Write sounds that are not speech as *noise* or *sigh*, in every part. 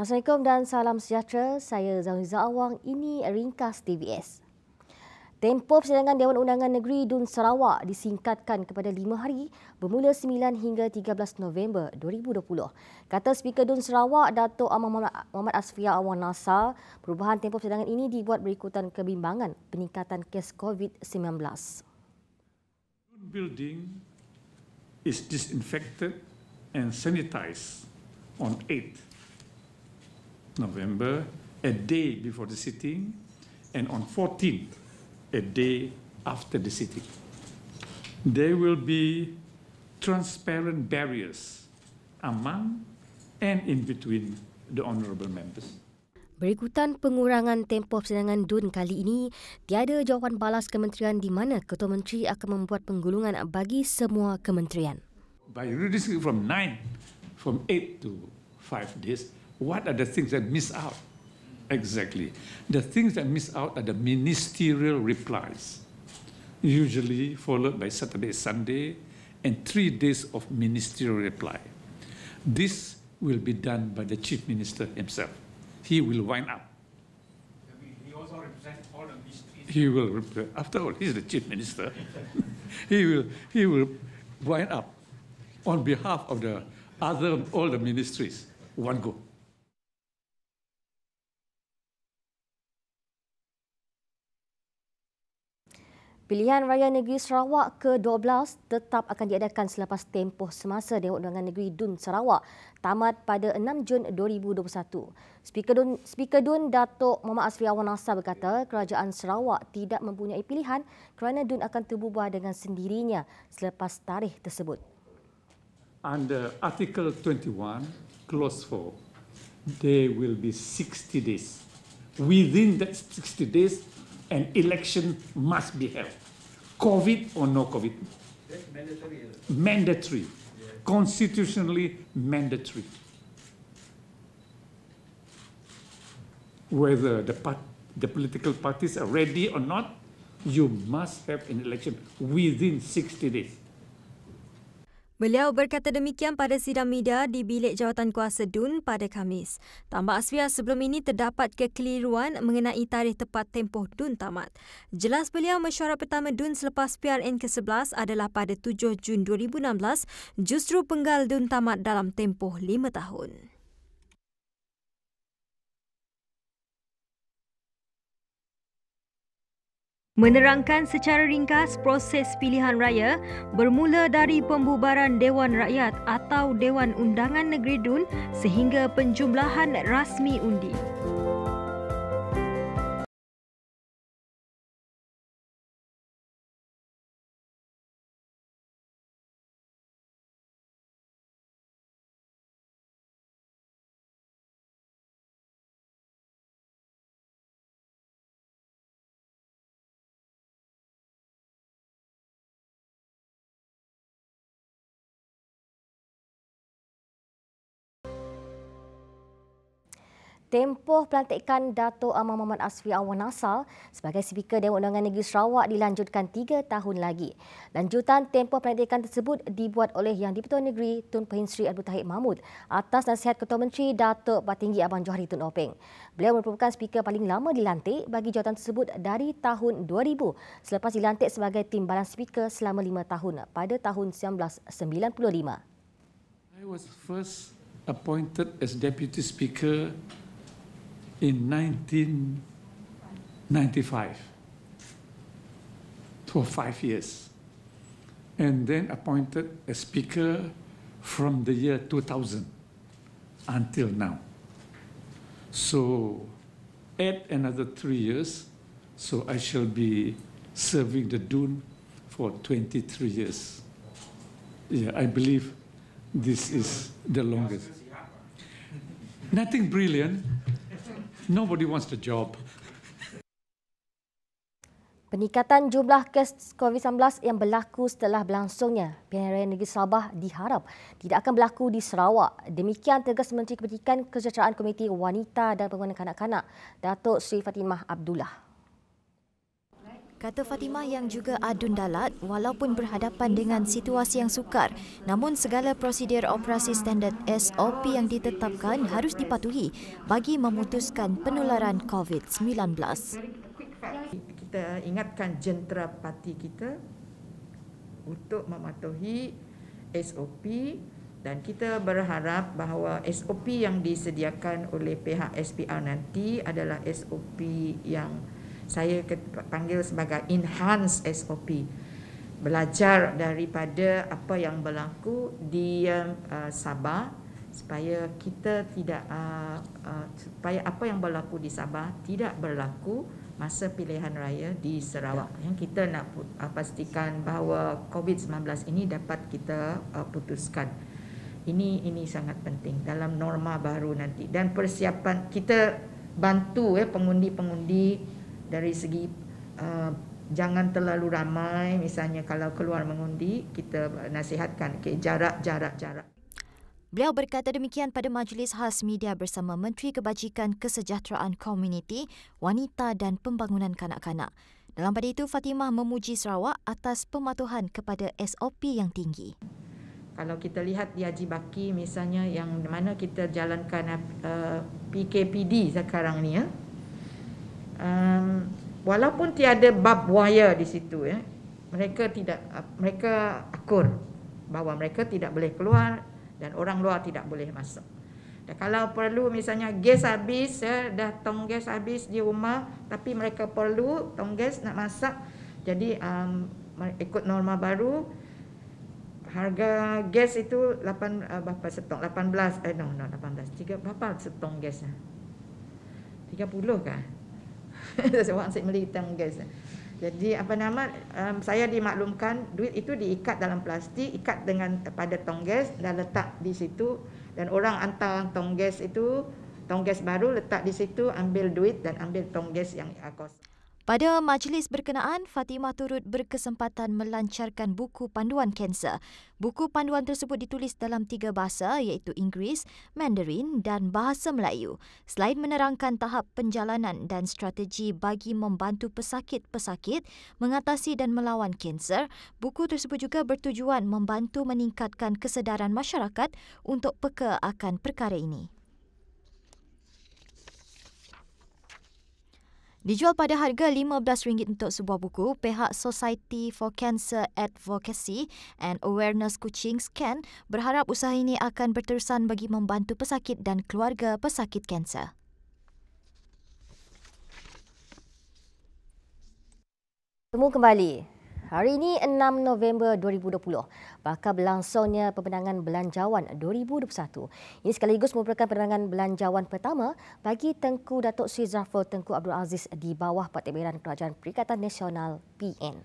Assalamualaikum dan salam sejahtera. Saya Zahul Awang. Ini Ringkas TVS. Tempoh persidangan Dewan Undangan Negeri Dun Sarawak disingkatkan kepada lima hari bermula 9 hingga 13 November 2020. Kata Speaker Dun Sarawak, Datuk Ahmad Muhammad Asfiyah Awang Nasar, perubahan tempoh persidangan ini dibuat berikutan kebimbangan peningkatan kes COVID-19. Building is disinfected and sanitized on 8 November, a day before the sitting, and on 14th, a day after the sitting. There will be transparent barriers among and in between the honourable members. Berikutan pengurangan tempoh persidangan DUN kali ini, tiada jawapan balas kementerian di mana Ketua Menteri akan membuat penggulungan bagi semua kementerian. By reducing from nine, from eight to five days, What are the things that miss out? Exactly. The things that miss out are the ministerial replies, usually followed by Saturday, Sunday, and three days of ministerial reply. This will be done by the chief minister himself. He will wind up. He will represent all the ministries. He will, after all, he's the chief minister. *laughs* he will, he will wind up on behalf of the other all the ministries. One go. Pilihan Raya Negeri Sarawak ke-12 tetap akan diadakan selepas tempoh semasa Dewan Undangan Negeri Dun Sarawak tamat pada 6 Jun 2021. Speaker Dun, Dun Datuk Muhammad Asri Awan Nasar berkata kerajaan Sarawak tidak mempunyai pilihan kerana Dun akan terbubuh dengan sendirinya selepas tarikh tersebut. Under Article 21, Clause 4, there will be 60 days. Within that 60 days, an election must be held. COVID or no COVID? That's mandatory. Mandatory. Yeah. Constitutionally mandatory. Whether the, part, the political parties are ready or not, you must have an election within 60 days. Beliau berkata demikian pada sidang media di bilik jawatan kuasa DUN pada Khamis. Tambah Asfia sebelum ini terdapat kekeliruan mengenai tarikh tepat tempoh DUN tamat. Jelas beliau mesyuarat pertama DUN selepas PRN ke-11 adalah pada 7 Jun 2016 justru penggal DUN tamat dalam tempoh lima tahun. menerangkan secara ringkas proses pilihan raya bermula dari pembubaran Dewan Rakyat atau Dewan Undangan Negeri Dun sehingga penjumlahan rasmi undi. Tempoh pelantikan Datuk Amar Mohamad Asfi Awang Nasar sebagai Speaker Dewan Undangan Negeri Sarawak dilanjutkan tiga tahun lagi. Lanjutan tempoh pelantikan tersebut dibuat oleh Yang Dipertuan Negeri Tun Perhin Sri Abdul Tahir Mahmud atas nasihat Ketua Menteri Datuk Batinggi Abang Johari Tun Openg. Beliau merupakan Speaker paling lama dilantik bagi jawatan tersebut dari tahun 2000 selepas dilantik sebagai timbalan Speaker selama lima tahun pada tahun 1995. I was first appointed as deputy speaker in 1995 for five years, and then appointed a speaker from the year 2000 until now. So add another three years, so I shall be serving the Dune for 23 years. Yeah, I believe this is the longest. Nothing brilliant, Nobody wants a job. Peningkatan jumlah kes COVID-19 yang berlaku setelah berlangsungnya Pilihan Raya Negeri Sabah diharap tidak akan berlaku di Sarawak. Demikian tegas Menteri Kebajikan Kesejahteraan Komiti Wanita dan Pembangunan Kanak-Kanak, Datuk Sri Fatimah Abdullah. Kata Fatimah yang juga adun dalat, walaupun berhadapan dengan situasi yang sukar, namun segala prosedur operasi standard SOP yang ditetapkan harus dipatuhi bagi memutuskan penularan COVID-19. Kita ingatkan jentera parti kita untuk mematuhi SOP dan kita berharap bahawa SOP yang disediakan oleh pihak SPR nanti adalah SOP yang saya panggil sebagai enhance SOP belajar daripada apa yang berlaku di uh, Sabah supaya kita tidak eh, eh, supaya apa yang berlaku di Sabah tidak berlaku masa pilihan raya di Sarawak ya. yang kita nak pastikan bahawa COVID-19 ini dapat kita putuskan ini ini sangat penting dalam norma baru nanti dan persiapan kita bantu eh pengundi-pengundi dari segi uh, jangan terlalu ramai misalnya kalau keluar mengundi kita nasihatkan okay, jarak jarak jarak Beliau berkata demikian pada majlis khas media bersama Menteri Kebajikan Kesejahteraan Komuniti, Wanita dan Pembangunan Kanak-kanak. Dalam pada itu, Fatimah memuji Sarawak atas pematuhan kepada SOP yang tinggi. Kalau kita lihat di Haji Baki misalnya yang mana kita jalankan uh, PKPD sekarang ni ya um, walaupun tiada bab buaya di situ ya eh, mereka tidak mereka akur bahawa mereka tidak boleh keluar dan orang luar tidak boleh masuk dan kalau perlu misalnya gas habis ya eh, dah tong gas habis di rumah tapi mereka perlu tong gas nak masak jadi um, ikut norma baru harga gas itu 8 uh, eh, berapa setong 18 eh no no 18 3 bapa setong gasnya 30 kah seorang Sheikh Malik hitam guys. Jadi apa nama um, saya dimaklumkan duit itu diikat dalam plastik, ikat dengan eh, pada tong gas dan letak di situ dan orang hantar tong gas itu tong gas baru letak di situ ambil duit dan ambil tong gas yang kosong. Pada majlis berkenaan, Fatimah turut berkesempatan melancarkan buku panduan kanser. Buku panduan tersebut ditulis dalam tiga bahasa iaitu Inggeris, Mandarin dan Bahasa Melayu. Selain menerangkan tahap penjalanan dan strategi bagi membantu pesakit-pesakit mengatasi dan melawan kanser, buku tersebut juga bertujuan membantu meningkatkan kesedaran masyarakat untuk peka akan perkara ini. Dijual pada harga RM15 untuk sebuah buku, pihak Society for Cancer Advocacy and Awareness Kuching Scan berharap usaha ini akan berterusan bagi membantu pesakit dan keluarga pesakit kanser. Temu kembali. Hari ini 6 November 2020 bakal berlangsungnya pemenangan belanjawan 2021. Ini sekaligus merupakan pemenangan belanjawan pertama bagi Tengku Datuk Sri Zafrul Tengku Abdul Aziz di bawah Pertibiran Kerajaan Perikatan Nasional PN.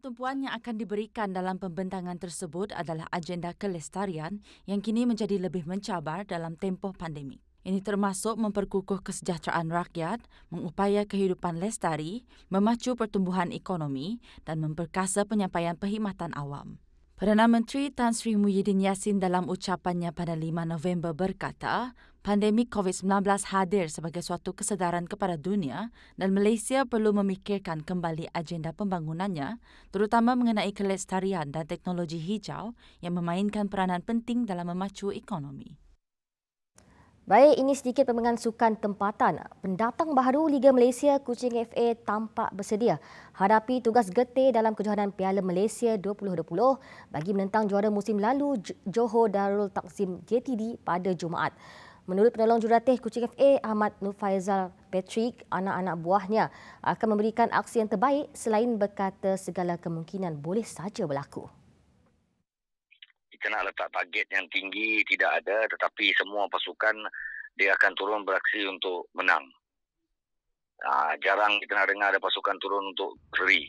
Tumpuan yang akan diberikan dalam pembentangan tersebut adalah agenda kelestarian yang kini menjadi lebih mencabar dalam tempoh pandemik. Ini termasuk memperkukuh kesejahteraan rakyat, mengupaya kehidupan lestari, memacu pertumbuhan ekonomi dan memperkasa penyampaian perkhidmatan awam. Perdana Menteri Tan Sri Muhyiddin Yassin dalam ucapannya pada 5 November berkata, pandemik COVID-19 hadir sebagai suatu kesedaran kepada dunia dan Malaysia perlu memikirkan kembali agenda pembangunannya, terutama mengenai kelestarian dan teknologi hijau yang memainkan peranan penting dalam memacu ekonomi. Baik, ini sedikit pembangunan sukan tempatan. Pendatang baru Liga Malaysia Kuching FA tampak bersedia hadapi tugas getih dalam kejohanan Piala Malaysia 2020 bagi menentang juara musim lalu Johor Darul Taksim JTD pada Jumaat. Menurut penolong jurulatih Kuching FA Ahmad Nufaizal Patrick, anak-anak buahnya akan memberikan aksi yang terbaik selain berkata segala kemungkinan boleh saja berlaku kita nak letak target yang tinggi tidak ada tetapi semua pasukan dia akan turun beraksi untuk menang. Uh, jarang kita nak dengar ada pasukan turun untuk seri.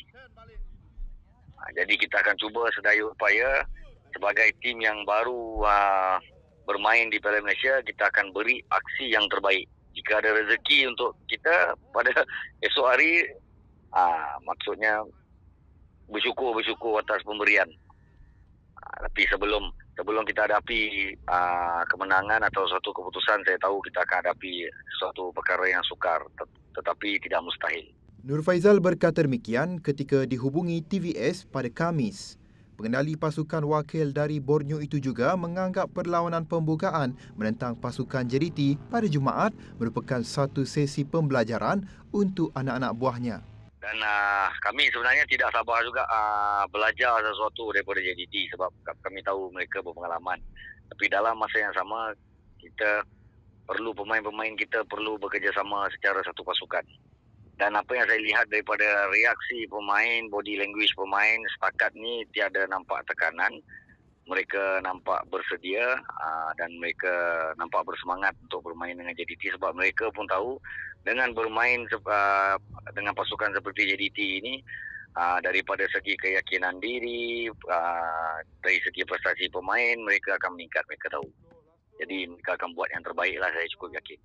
Uh, jadi kita akan cuba sedaya upaya sebagai tim yang baru uh, bermain di Piala Malaysia kita akan beri aksi yang terbaik. Jika ada rezeki untuk kita pada *laughs* esok hari uh, maksudnya bersyukur bersyukur atas pemberian. Ah, tapi sebelum sebelum kita hadapi uh, kemenangan atau suatu keputusan saya tahu kita akan hadapi suatu perkara yang sukar tetapi tidak mustahil. Nur Faizal berkata demikian ketika dihubungi TVS pada Kamis. Pengendali pasukan wakil dari Borneo itu juga menganggap perlawanan pembukaan menentang pasukan JDT pada Jumaat merupakan satu sesi pembelajaran untuk anak-anak buahnya dan uh, kami sebenarnya tidak sabar juga uh, belajar sesuatu daripada JDT sebab kami tahu mereka berpengalaman tapi dalam masa yang sama kita perlu pemain-pemain kita perlu bekerjasama secara satu pasukan dan apa yang saya lihat daripada reaksi pemain body language pemain setakat ni tiada nampak tekanan mereka nampak bersedia uh, dan mereka nampak bersemangat untuk bermain dengan JDT sebab mereka pun tahu dengan bermain uh, dengan pasukan seperti JDT ini uh, daripada segi keyakinan diri uh, dari segi prestasi pemain mereka akan meningkat mereka tahu jadi mereka akan buat yang terbaik lah saya cukup yakin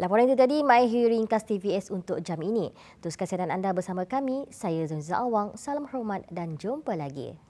Laporan itu tadi, My Hearing Cast TVS untuk jam ini. Teruskan siaran anda bersama kami. Saya Zunza Awang. Salam hormat dan jumpa lagi.